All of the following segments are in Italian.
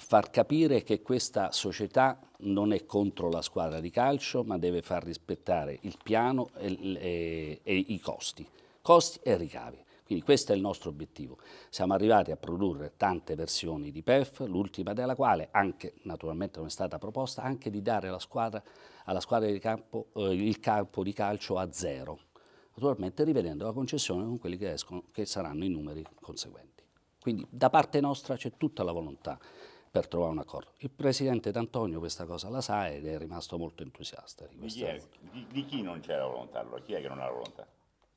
far capire che questa società non è contro la squadra di calcio, ma deve far rispettare il piano e, e, e i costi, costi e ricavi. Quindi questo è il nostro obiettivo. Siamo arrivati a produrre tante versioni di PEF, l'ultima della quale, anche naturalmente non è stata proposta, anche di dare alla squadra, alla squadra di campo, eh, il campo di calcio a zero, naturalmente rivedendo la concessione con quelli che, escono, che saranno i numeri conseguenti. Quindi da parte nostra c'è tutta la volontà per trovare un accordo. Il presidente D'Antonio questa cosa la sa ed è rimasto molto entusiasta. Di, di, chi, è, di, di chi, non c'è la volontà allora? Chi è che non ha la volontà?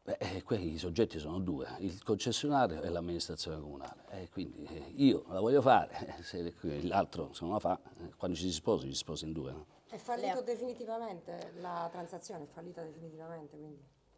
Beh, eh, quei, I soggetti sono due, il concessionario e l'amministrazione comunale. Eh, quindi io la voglio fare, se l'altro se non la fa, eh, quando ci si sposa ci si sposa in due. No? È fallito definitivamente la transazione, è fallita definitivamente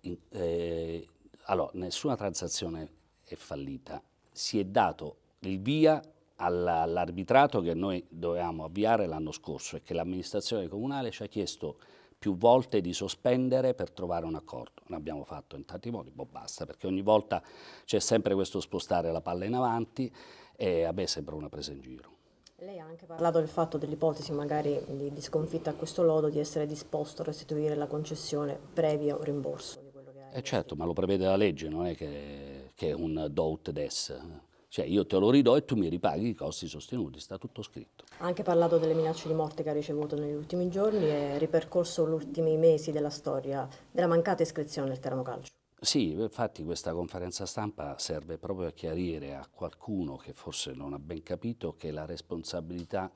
in, eh, allora, nessuna transazione è fallita, si è dato il via all'arbitrato che noi dovevamo avviare l'anno scorso e che l'amministrazione comunale ci ha chiesto più volte di sospendere per trovare un accordo. L'abbiamo fatto in tanti modi, boh basta, perché ogni volta c'è sempre questo spostare la palla in avanti e a me sembra una presa in giro. Lei ha anche parlato del fatto dell'ipotesi magari di, di, sconfitta a questo lodo di essere disposto a restituire la concessione previo rimborso. Di quello che eh certo, ma lo prevede la legge, non è che, che è un do ut des. Cioè io te lo ridò e tu mi ripaghi i costi sostenuti, sta tutto scritto. Ha anche parlato delle minacce di morte che ha ricevuto negli ultimi giorni e ripercorso gli ultimi mesi della storia della mancata iscrizione al Teramo Sì, infatti questa conferenza stampa serve proprio a chiarire a qualcuno che forse non ha ben capito che la responsabilità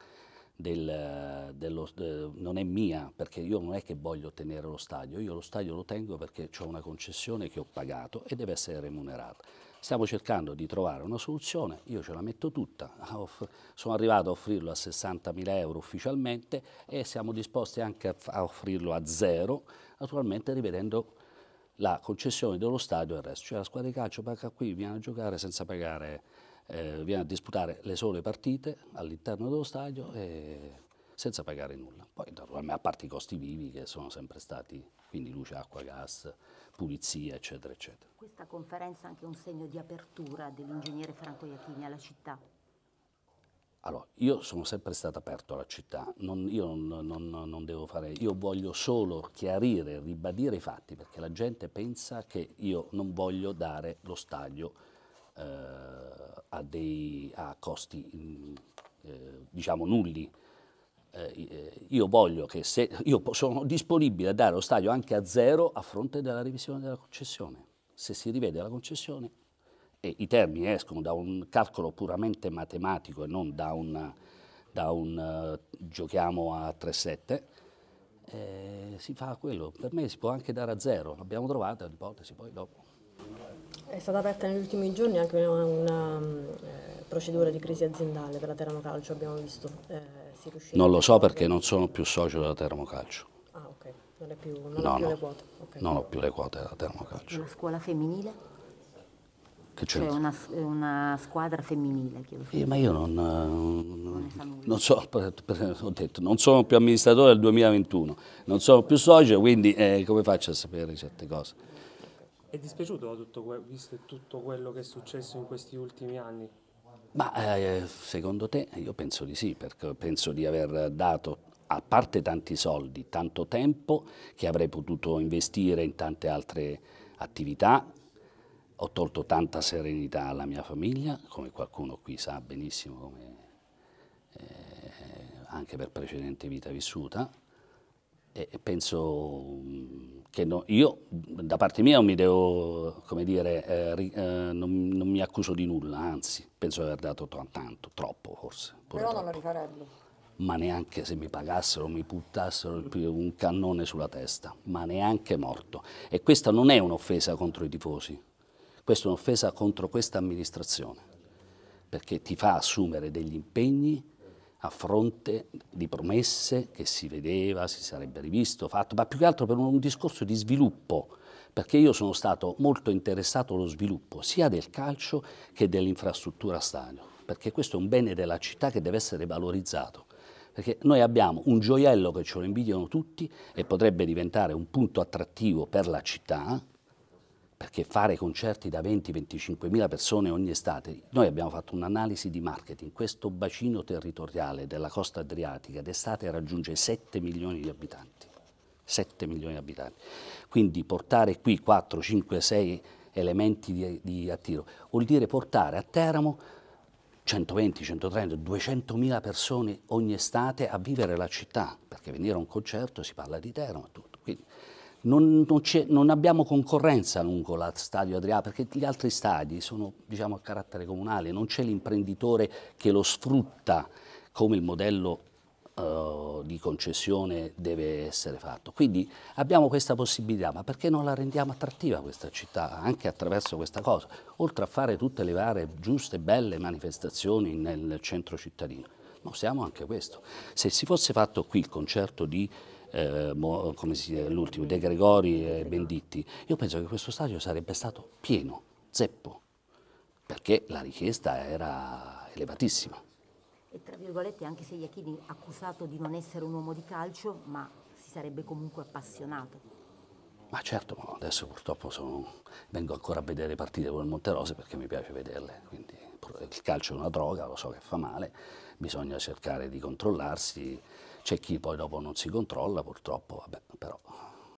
del, dello, de, non è mia, perché io non è che voglio tenere lo stadio, io lo stadio lo tengo perché ho una concessione che ho pagato e deve essere remunerata. Stiamo cercando di trovare una soluzione, io ce la metto tutta, sono arrivato a offrirlo a 60.000 euro ufficialmente e siamo disposti anche a offrirlo a zero, naturalmente rivedendo la concessione dello stadio e il resto. Cioè la squadra di calcio paga qui, viene a giocare senza pagare, eh, viene a disputare le sole partite all'interno dello stadio e senza pagare nulla. Poi naturalmente a parte i costi vivi che sono sempre stati, quindi luce, acqua, gas, pulizia, eccetera, eccetera. Questa conferenza è anche un segno di apertura dell'ingegnere Franco Iachini alla città? Allora, io sono sempre stato aperto alla città, non, io non, non, non, devo fare, io voglio solo chiarire, ribadire i fatti, perché la gente pensa che io non voglio dare lo staglio eh, a, dei, a costi mm, eh, diciamo nulli eh, eh, io voglio che se io sono disponibile a dare lo stadio anche a zero a fronte della revisione della concessione. Se si rivede la concessione e i termini escono da un calcolo puramente matematico e non da un, da un uh, giochiamo a 3-7, eh, si fa quello. Per me si può anche dare a zero, l'abbiamo trovata l'ipotesi poi dopo. È stata aperta negli ultimi giorni anche una, una eh procedura di crisi aziendale per la Teramo Calcio abbiamo visto. Eh, non lo so perché non sono più socio della Teramo Calcio. Ah ok, non, è più, non no, ho più le quote. Okay. Non ho più le quote della Teramo Calcio. Una scuola femminile? Che c'è? Cioè una, eh, una, squadra femminile. Eh, ma io non, eh, non, non, so, per, per, detto, non, sono più amministratore del 2021, non sono più socio, quindi eh, come faccio a sapere certe cose? È dispiaciuto tutto, visto tutto quello che è successo in questi ultimi anni? Ma eh, secondo te? Io penso di sì, perché penso di aver dato a parte tanti soldi, tanto tempo che avrei potuto investire in tante altre attività, ho tolto tanta serenità alla mia famiglia, come qualcuno qui sa benissimo, come, eh, anche per precedente vita vissuta, e penso mm, che no, io da parte mia non mi, devo, come dire, eh, eh, non, non mi accuso di nulla, anzi penso di aver dato tanto, troppo forse. Però troppo. non lo rifarebbe. Ma neanche se mi pagassero, mi buttassero un cannone sulla testa, ma neanche morto. E questa non è un'offesa contro i tifosi, questa è un'offesa contro questa amministrazione, perché ti fa assumere degli impegni a fronte di promesse che si vedeva, si sarebbe rivisto, fatto, ma più che altro per un discorso di sviluppo, perché io sono stato molto interessato allo sviluppo sia del calcio che dell'infrastruttura stadio, perché questo è un bene della città che deve essere valorizzato, perché noi abbiamo un gioiello che ce lo invidiano tutti e potrebbe diventare un punto attrattivo per la città, perché fare concerti da 20-25 mila persone ogni estate, noi abbiamo fatto un'analisi di marketing, questo bacino territoriale della costa adriatica d'estate raggiunge 7 milioni di abitanti, 7 milioni di abitanti, quindi portare qui 4, 5, 6 elementi di, di attiro vuol dire portare a Teramo 120, 130, 200 mila persone ogni estate a vivere la città, perché venire a un concerto si parla di Teramo, tutti non, non, non, abbiamo concorrenza lungo lo stadio Adriano perché gli altri stadi sono diciamo, a carattere comunale, non c'è l'imprenditore che lo sfrutta come il modello eh, di concessione deve essere fatto. Quindi abbiamo questa possibilità, ma perché non la rendiamo attrattiva questa città anche attraverso questa cosa, oltre a fare tutte le varie giuste e belle manifestazioni nel centro cittadino? ma usiamo anche questo. Se si fosse fatto qui il concerto di eh, l'ultimo, De Gregori e Benditti, io penso che questo stadio sarebbe stato pieno, zeppo, perché la richiesta era elevatissima. E tra virgolette anche se Iachini accusato di non essere un uomo di calcio, ma si sarebbe comunque appassionato. Ma certo, adesso purtroppo sono... vengo ancora a vedere partite con il Monterose perché mi piace vederle, quindi il calcio è una droga, lo so che fa male, bisogna cercare di controllarsi, c'è chi poi dopo non si controlla purtroppo, vabbè, però